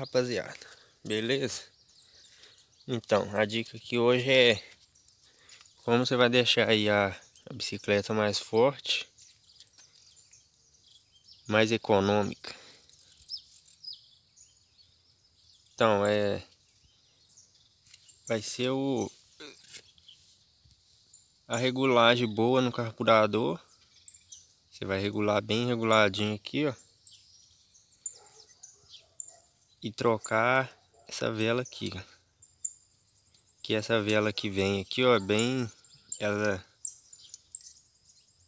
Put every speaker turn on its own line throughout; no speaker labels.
rapaziada? Beleza? Então, a dica aqui hoje é como você vai deixar aí a, a bicicleta mais forte, mais econômica. Então, é vai ser o a regulagem boa no carburador. Você vai regular bem reguladinho aqui, ó e trocar essa vela aqui, Que essa vela que vem aqui, ó, é bem ela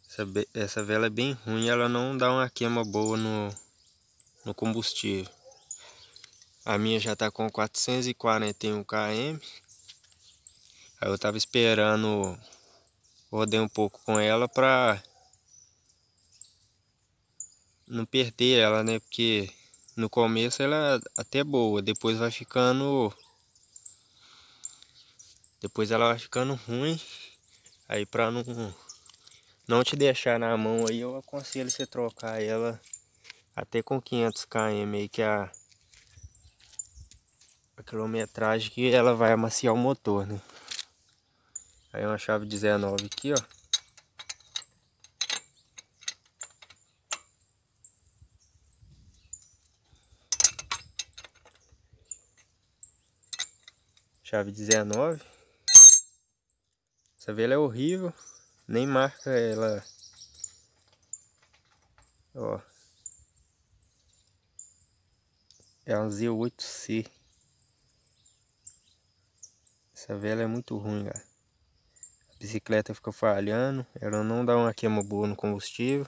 essa, essa vela é bem ruim, ela não dá uma queima boa no no combustível. A minha já tá com 441 km. Aí eu tava esperando rodei um pouco com ela pra não perder ela, né? Porque no começo ela é até boa, depois vai ficando. Depois ela vai ficando ruim. Aí pra não, não te deixar na mão aí, eu aconselho você trocar ela até com 500 km aí, que é a, a quilometragem que ela vai amaciar o motor, né? Aí é uma chave 19 aqui, ó. chave 19. Essa vela é horrível, nem marca ela. Ó. É uma Z8C. Essa vela é muito ruim, cara. A bicicleta fica falhando, ela não dá uma queima boa no combustível.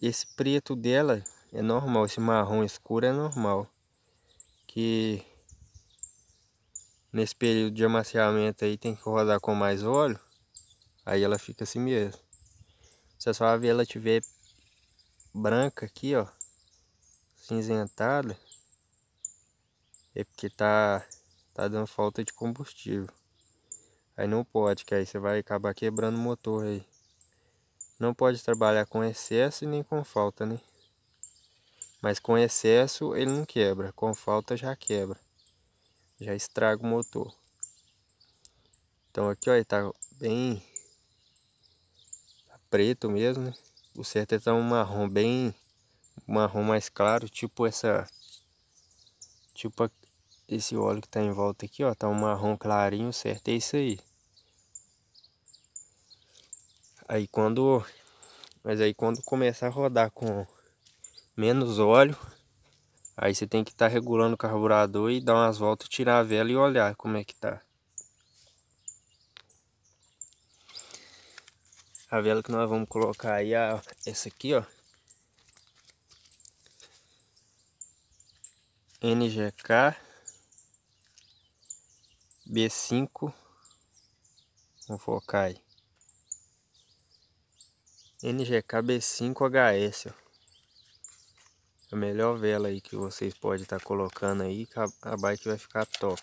Esse preto dela é normal, esse marrom escuro é normal que nesse período de amaciamento aí tem que rodar com mais óleo, aí ela fica assim mesmo. Se a sua ave ela tiver branca aqui, ó, cinzentada, é porque tá, tá dando falta de combustível. Aí não pode, que aí você vai acabar quebrando o motor aí. Não pode trabalhar com excesso e nem com falta, né? Mas com excesso ele não quebra, com falta já quebra. Já estraga o motor. Então aqui ó, tá bem tá preto mesmo, né? O certo é tá um marrom bem marrom mais claro, tipo essa tipo esse óleo que tá em volta aqui, ó, tá um marrom clarinho, certo é isso aí. Aí quando mas aí quando começar a rodar com menos óleo. Aí você tem que estar tá regulando o carburador e dar umas voltas, tirar a vela e olhar como é que tá. A vela que nós vamos colocar aí, é essa aqui, ó. NGK B5 Vou focar aí NGK B5HS ó a é melhor vela aí que vocês podem estar tá colocando aí, que a bike vai ficar top.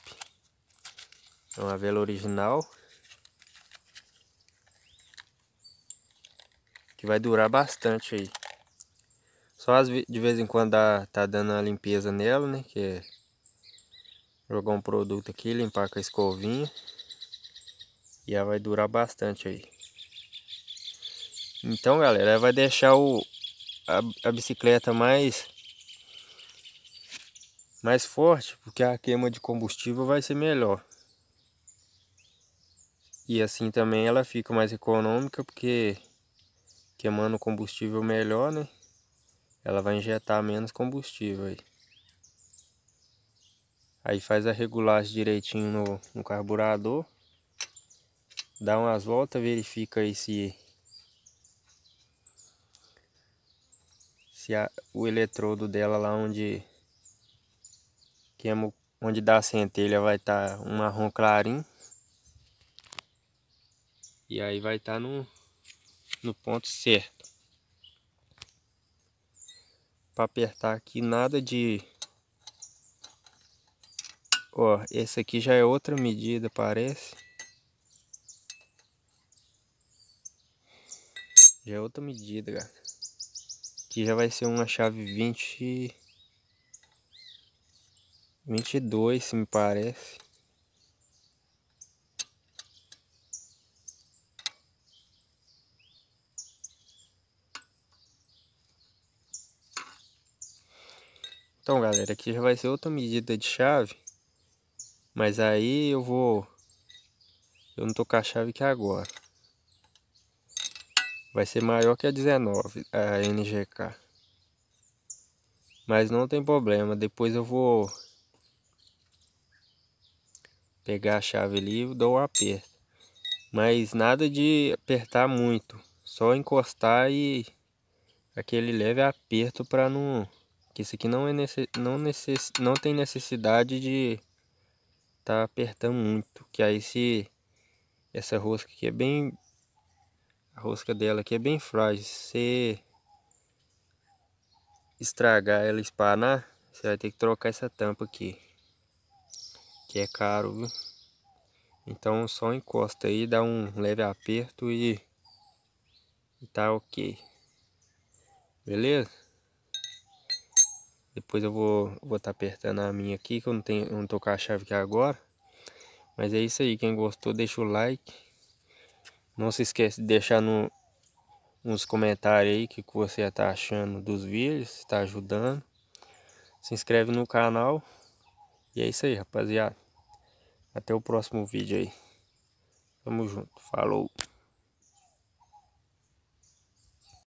É uma vela original. Que vai durar bastante aí. Só de vez em quando dá, tá dando uma limpeza nela, né? Que é jogar um produto aqui, limpar com a escovinha. E ela vai durar bastante aí. Então, galera, ela vai deixar o, a, a bicicleta mais mais forte, porque a queima de combustível vai ser melhor. E assim também ela fica mais econômica, porque queimando combustível melhor, né? Ela vai injetar menos combustível aí. Aí faz a regulagem direitinho no, no carburador. Dá umas voltas, verifica aí se se a, o eletrodo dela lá onde onde dá a centelha vai estar tá um marrom clarinho. E aí vai estar tá no, no ponto certo. Para apertar aqui, nada de... Ó, esse aqui já é outra medida, parece. Já é outra medida, cara. Aqui já vai ser uma chave 20 vinte e dois se me parece. Então, galera, aqui já vai ser outra medida de chave. Mas aí eu vou... Eu não tô com a chave aqui agora. Vai ser maior que a 19, a NGK. Mas não tem problema, depois eu vou pegar a chave ali e dou um aperto. Mas nada de apertar muito, só encostar e aquele leve aperto para não... Que isso aqui não, é necess... não, necess... não tem necessidade de tá apertando muito, que aí se essa rosca aqui é bem a rosca dela aqui é bem frágil, se estragar ela espanar, você vai ter que trocar essa tampa aqui é caro, viu? Então só encosta aí, dá um leve aperto e, tá ok. Beleza? Depois eu vou vou tá apertando a minha aqui, que eu não, tenho, não tô com a chave aqui agora. Mas é isso aí, quem gostou deixa o like. Não se esquece de deixar no, nos comentários aí o que, que você tá achando dos vídeos, se tá ajudando. Se inscreve no canal. E é isso aí, rapaziada. Até o próximo vídeo aí. Tamo junto. Falou.